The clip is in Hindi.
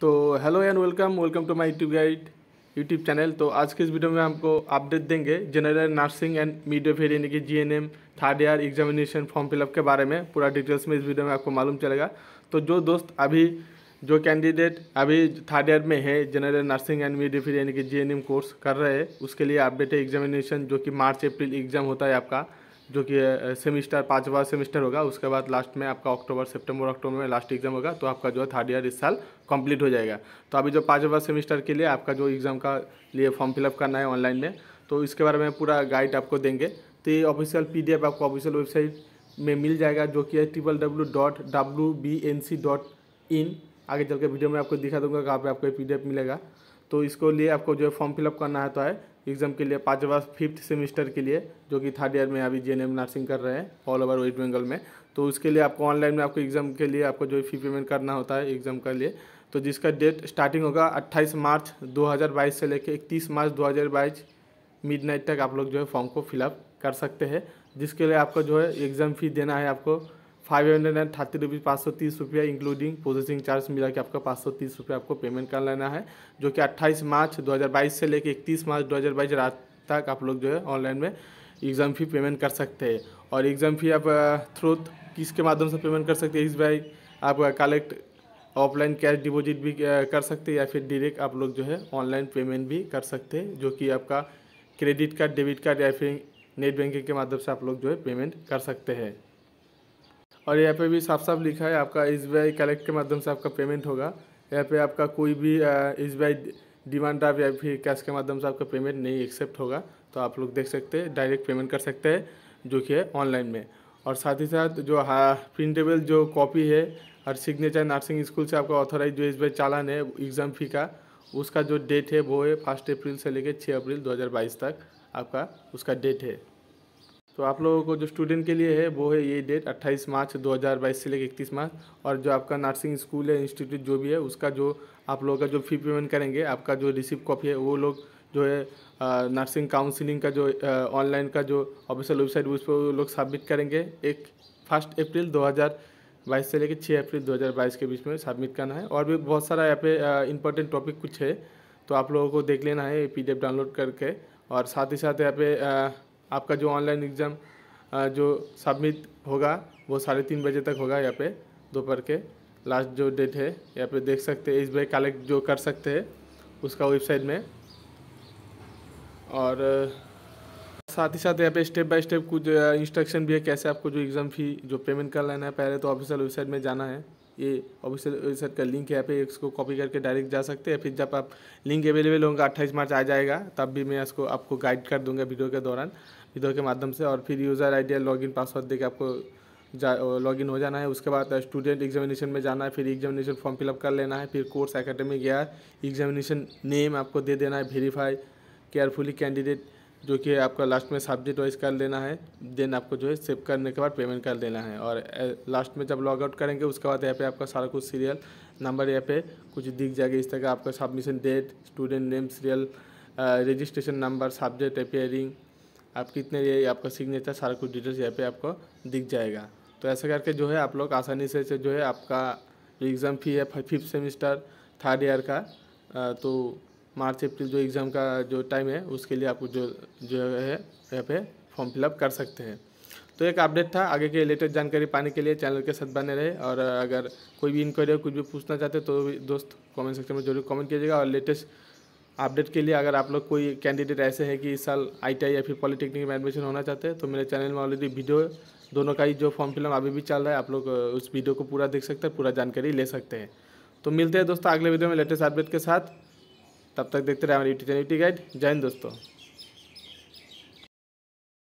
तो hello and welcome welcome to my YouTube guide YouTube channel तो आज के इस वीडियो में हमको अपडेट देंगे जनरल नर्सिंग एंड फेयर यानी कि GNM third year examination form fill up के बारे में पूरा डिटेल्स में इस वीडियो में आपको मालूम चलेगा तो जो दोस्त अभी जो कैंडिडेट अभी थर्ड ईयर में है जनरल नर्सिंग एंड मिडवेफेयर यानी कि जी कोर्स कर रहे हैं उसके लिए अपडेट है एग्जामिनेशन जो कि मार्च अप्रैल एग्जाम होता है आपका जो कि सेमिस्टर पाँचवा सेमिस्टर होगा उसके बाद लास्ट में आपका अक्टूबर सितंबर अक्टूबर में लास्ट एग्जाम होगा तो आपका जो है थर्ड ईयर इस साल कंप्लीट हो जाएगा तो अभी जो पाँचवा सेमिस्टर के लिए आपका जो एग्ज़ाम का लिए फॉर्म फिलअप करना है ऑनलाइन में तो इसके बारे में पूरा गाइड आपको देंगे तो ये ऑफिशियल पी आपको ऑफिशियल वेबसाइट में मिल जाएगा जो कि है triple W dot W B N C dot in आगे चल के वीडियो में आपको दिखा दूंगा कहाँ पर आपको ये पी मिलेगा तो इसको लिए आपको जो है फॉर्म फिलअप करना होता है तो एग्ज़ाम के लिए पाँच बार फिफ्थ सेमेस्टर के लिए जो कि थर्ड ईयर में अभी जे नर्सिंग कर रहे हैं ऑल ओवर वेस्ट बंगाल में तो उसके लिए आपको ऑनलाइन में आपको एग्ज़ाम के लिए आपको जो है फी पेमेंट करना होता है एग्ज़ाम के लिए तो जिसका डेट स्टार्टिंग होगा 28 मार्च 2022 से लेकर इकतीस मार्च 2022 नाइट तक आप लोग जो है फॉर्म को फिलअप कर सकते हैं जिसके लिए आपको जो है एग्ज़ाम फ़ी देना है आपको five hundred and thirty rupees पाँच सौ तीस रुपया इंक्लूडिंग प्रोसेसिंग चार्ज मिला के आपका पाँच सौ तीस रुपया आपको पेमेंट कर लेना है जो कि अट्ठाईस मार्च दो हज़ार बाईस से लेकर इकतीस मार्च दो हज़ार बाईस रात तक आप लोग जो है ऑनलाइन में एग्ज़ाम फ़ी पेमेंट कर सकते हैं और एग्ज़ाम फ़ी आप थ्रू uh, किसके माध्यम से पेमेंट कर सकते हैं इस भाई आप कलेक्ट ऑफलाइन कैश डिपोजिट भी uh, कर सकते हैं या फिर डायरेक्ट आप लोग जो है ऑनलाइन पेमेंट भी कर सकते हैं जो कि आपका क्रेडिट कार्ड डेबिट कार्ड या फिर नेट बैंकिंग के माध्यम से आप लोग जो है पेमेंट कर सकते हैं और यहाँ पे भी साफ साफ लिखा है आपका एस बी कलेक्ट के माध्यम से आपका पेमेंट होगा यहाँ पे आपका कोई भी एस बी डिमांड ड्राफ्ट या फिर कैश के माध्यम से आपका पेमेंट नहीं एक्सेप्ट होगा तो आप लोग देख सकते हैं डायरेक्ट पेमेंट कर सकते हैं जो कि है ऑनलाइन में और साथ ही साथ जो प्रिंटेबल जो कॉपी है और सिग्नेचर नर्सिंग स्कूल से आपका ऑथोराइज जो एस बार चालान है एग्ज़ाम फ़ी का उसका जो डेट है वो है फर्स्ट अप्रैल से लेकर छः अप्रैल 2022 तक आपका उसका डेट है तो आप लोगों को जो स्टूडेंट के लिए है वो है ये डेट 28 मार्च 2022 से लेकर इकतीस मार्च और जो आपका नर्सिंग स्कूल है इंस्टीट्यूट जो भी है उसका जो आप लोगों का जो फी पेमेंट करेंगे आपका जो रिसिप्ट कॉपी है वो लोग जो है नर्सिंग काउंसिलिंग का जो ऑनलाइन का जो ऑफिशियल वेबसाइट उस पर वो लोग सबमिट करेंगे एक फर्स्ट अप्रैल बाईस से लेकर छः अप्रैल 2022 के बीच में सबमिट करना है और भी बहुत सारा यहाँ पे इंपॉर्टेंट टॉपिक कुछ है तो आप लोगों को देख लेना है पी डाउनलोड करके और साथ ही साथ यहाँ पे आपका जो ऑनलाइन एग्ज़ाम जो सबमिट होगा वो साढ़े तीन बजे तक होगा यहाँ पे दोपहर के लास्ट जो डेट है यहाँ पे देख सकते हैं इस बार कलेक्ट जो कर सकते हैं उसका वेबसाइट में और साथ ही साथ यहाँ पे स्टेप बाय स्टेप कुछ इंस्ट्रक्शन भी है कैसे आपको जो एग्ज़ाम फ़ी जो पेमेंट कर लेना है पहले तो ऑफिशियल वेबसाइट में जाना है ये ऑफिशियल वेबसाइट का लिंक है पे इसको कॉपी करके डायरेक्ट जा सकते हैं फिर जब आप लिंक अवेलेबल होंगे अट्ठाईस मार्च आ जाएगा तब भी मैं इसको आपको गाइड कर दूंगा वीडियो के दौरान वीडियो के माध्यम से और फिर user I D login password दे आपको लॉग इन हो जाना है उसके बाद स्टूडेंट एग्जामिनेशन में जाना है फिर एग्जामिनेशन फॉर्म फिलअप कर लेना है फिर कोर्स अकेडमी गया एग्जामिनेशन नेम आपको दे देना है वेरीफाई केयरफुली कैंडिडेट जो कि आपका लास्ट में सब्जेक्ट वाइज कर लेना है देन आपको जो है सेव करने के बाद पेमेंट कर देना है और लास्ट में जब लॉग आउट करेंगे उसके बाद यहाँ पे आपका सारा कुछ सीरियल नंबर यहाँ पे कुछ दिख जाएगा इस तरह आपका submission date student name serial registration number subject appearing आप कितने ये आपका सिग्नेचर सारा कुछ डिटेल्स यहाँ पर आपको दिख जाएगा तो ऐसा करके जो है आप लोग आसानी से जो है आपका एग्ज़ाम फी है फिफ्थ सेमिस्टर थर्ड ईयर का तो मार्च अप्रैल जो एग्ज़ाम का जो टाइम है उसके लिए आपको जो जो है यहाँ पे फॉर्म फिलअप कर सकते हैं तो एक अपडेट था आगे के लेटेस्ट जानकारी पाने के लिए चैनल के साथ बने रहे और अगर कोई भी इंक्वायरी कुछ भी पूछना चाहते तो दोस्त कमेंट सेक्शन में जरूर कमेंट कीजिएगा और लेटेस्ट अपडेट के लिए अगर आप लोग कोई कैंडिडेट ऐसे हैं कि इस साल आईटीआई या फिर पॉलिटेक्निक में एडमिशन होना चाहते हैं तो मेरे चैनल में ऑलरेडी वीडियो दोनों का ही जो फॉर्म फिलअप अभी भी चल रहा है आप लोग उस वीडियो को पूरा देख सकते हैं पूरा जानकारी ले सकते हैं तो मिलते हैं दोस्तों अगले वीडियो में लेटेस्ट अपडेट के साथ तब तक देखते रहे हमारे यूट्यूब चैनल टी गाइड जय हिंद दोस्तों